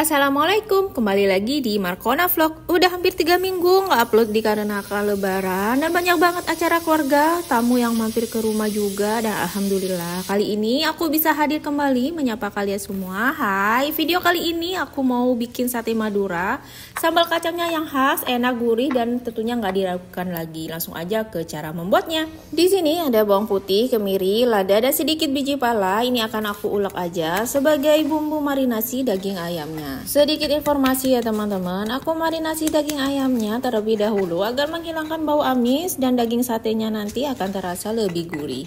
Assalamualaikum, kembali lagi di Markona Vlog Udah hampir 3 minggu nggak upload dikarenakan lebaran Dan banyak banget acara keluarga, tamu yang mampir ke rumah juga Dan Alhamdulillah, kali ini aku bisa hadir kembali menyapa kalian semua Hai, video kali ini aku mau bikin sate madura Sambal kacangnya yang khas, enak, gurih, dan tentunya nggak diragukan lagi Langsung aja ke cara membuatnya Di sini ada bawang putih, kemiri, lada, dan sedikit biji pala Ini akan aku ulek aja sebagai bumbu marinasi daging ayamnya sedikit informasi ya teman-teman. Aku marinasi daging ayamnya terlebih dahulu agar menghilangkan bau amis dan daging satenya nanti akan terasa lebih gurih.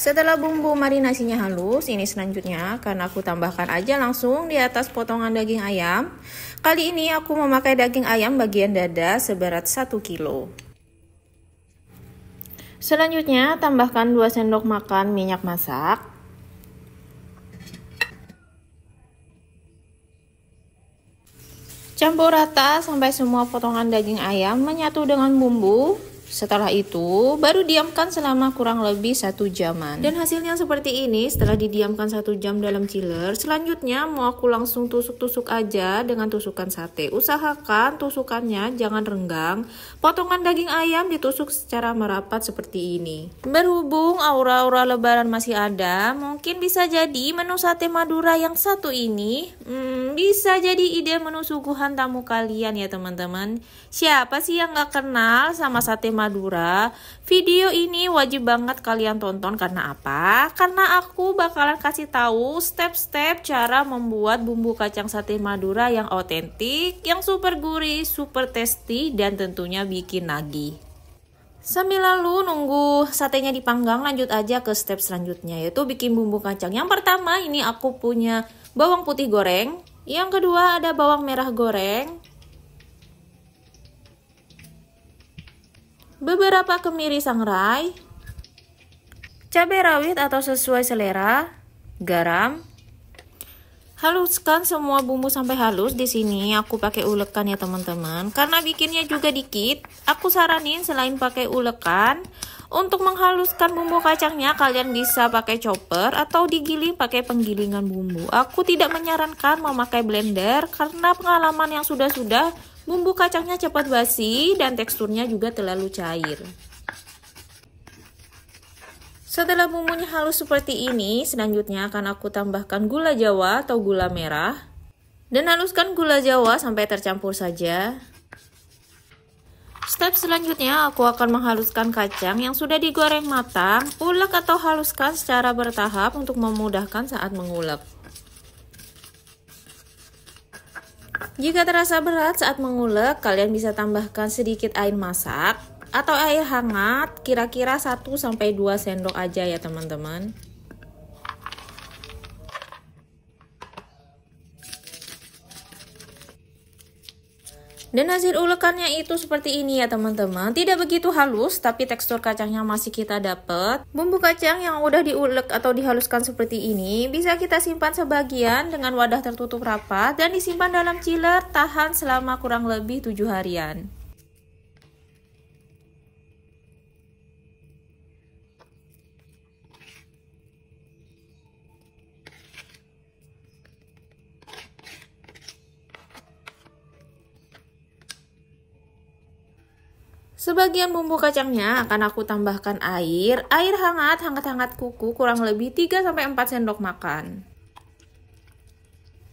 Setelah bumbu marinasinya halus, ini selanjutnya akan aku tambahkan aja langsung di atas potongan daging ayam. Kali ini aku memakai daging ayam bagian dada seberat 1 kilo. Selanjutnya tambahkan 2 sendok makan minyak masak Campur rata sampai semua potongan daging ayam menyatu dengan bumbu setelah itu, baru diamkan selama kurang lebih satu jaman. Dan hasilnya seperti ini, setelah didiamkan satu jam dalam chiller, selanjutnya mau aku langsung tusuk-tusuk aja dengan tusukan sate. Usahakan tusukannya jangan renggang, potongan daging ayam ditusuk secara merapat seperti ini. Berhubung aura-aura lebaran masih ada, mungkin bisa jadi menu sate Madura yang satu ini, hmm, bisa jadi ide menu suguhan tamu kalian ya teman-teman. Siapa sih yang gak kenal sama sate Madura? Madura. Video ini wajib banget kalian tonton karena apa? Karena aku bakalan kasih tahu step-step cara membuat bumbu kacang sate Madura yang otentik, yang super gurih, super tasty, dan tentunya bikin nagih. Sambil lalu nunggu satenya dipanggang lanjut aja ke step selanjutnya yaitu bikin bumbu kacang. Yang pertama ini aku punya bawang putih goreng. Yang kedua ada bawang merah goreng. beberapa kemiri sangrai, cabai rawit atau sesuai selera, garam. Haluskan semua bumbu sampai halus. Di sini aku pakai ulekan ya teman-teman. Karena bikinnya juga dikit, aku saranin selain pakai ulekan, untuk menghaluskan bumbu kacangnya, kalian bisa pakai chopper atau digiling pakai penggilingan bumbu. Aku tidak menyarankan memakai blender karena pengalaman yang sudah-sudah Bumbu kacangnya cepat basi dan teksturnya juga terlalu cair. Setelah bumbunya halus seperti ini, selanjutnya akan aku tambahkan gula jawa atau gula merah. Dan haluskan gula jawa sampai tercampur saja. Step selanjutnya aku akan menghaluskan kacang yang sudah digoreng matang, ulek atau haluskan secara bertahap untuk memudahkan saat mengulek. Jika terasa berat saat mengulek, kalian bisa tambahkan sedikit air masak atau air hangat, kira-kira 1 sampai 2 sendok aja ya teman-teman. Dan hasil ulekannya itu seperti ini ya teman-teman. Tidak begitu halus tapi tekstur kacangnya masih kita dapat. Bumbu kacang yang udah diulek atau dihaluskan seperti ini bisa kita simpan sebagian dengan wadah tertutup rapat dan disimpan dalam chiller tahan selama kurang lebih 7 harian. Sebagian bumbu kacangnya akan aku tambahkan air. Air hangat, hangat-hangat kuku kurang lebih 3-4 sendok makan.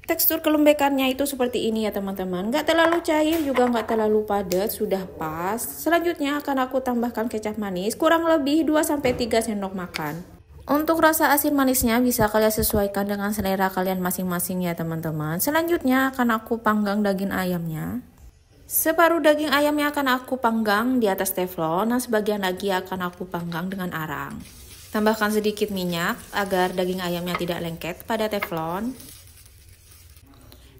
Tekstur kelembekannya itu seperti ini ya teman-teman. Gak terlalu cair juga gak terlalu padat, sudah pas. Selanjutnya akan aku tambahkan kecap manis kurang lebih 2-3 sendok makan. Untuk rasa asin manisnya bisa kalian sesuaikan dengan selera kalian masing-masing ya teman-teman. Selanjutnya akan aku panggang daging ayamnya. Separuh daging ayamnya akan aku panggang di atas teflon dan sebagian lagi akan aku panggang dengan arang. Tambahkan sedikit minyak agar daging ayamnya tidak lengket pada teflon.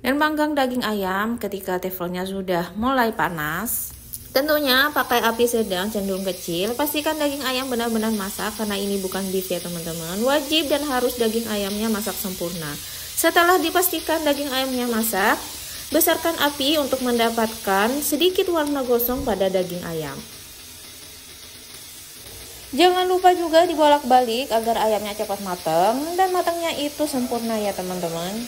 Dan panggang daging ayam ketika teflonnya sudah mulai panas. Tentunya pakai api sedang cenderung kecil. Pastikan daging ayam benar-benar masak karena ini bukan beef ya teman-teman. Wajib dan harus daging ayamnya masak sempurna. Setelah dipastikan daging ayamnya masak, Besarkan api untuk mendapatkan sedikit warna gosong pada daging ayam. Jangan lupa juga dibolak-balik agar ayamnya cepat matang dan matangnya itu sempurna ya teman-teman.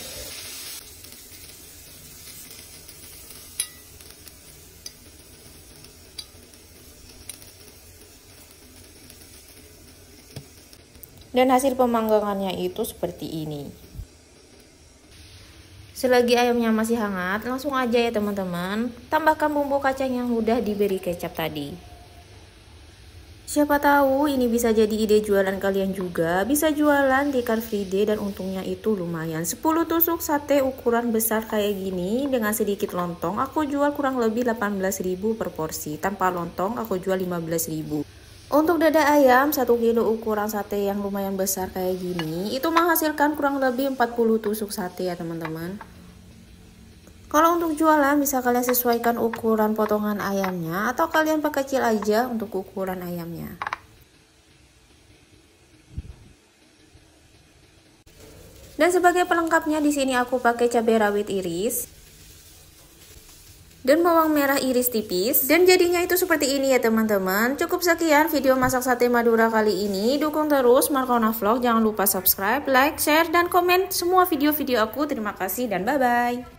Dan hasil pemanggangannya itu seperti ini. Selagi ayamnya masih hangat, langsung aja ya teman-teman. Tambahkan bumbu kacang yang udah diberi kecap tadi. Siapa tahu ini bisa jadi ide jualan kalian juga. Bisa jualan di Car Free Day dan untungnya itu lumayan. 10 tusuk sate ukuran besar kayak gini dengan sedikit lontong aku jual kurang lebih 18.000 per porsi. Tanpa lontong aku jual 15.000. Untuk dada ayam 1 kilo ukuran sate yang lumayan besar kayak gini itu menghasilkan kurang lebih 40 tusuk sate ya teman-teman. Kalau untuk jualan bisa kalian sesuaikan ukuran potongan ayamnya atau kalian pakai perkecil aja untuk ukuran ayamnya. Dan sebagai pelengkapnya di sini aku pakai cabai rawit iris dan bawang merah iris tipis dan jadinya itu seperti ini ya teman-teman cukup sekian video masak sate madura kali ini dukung terus Markona Vlog jangan lupa subscribe like share dan komen semua video-video aku terima kasih dan bye bye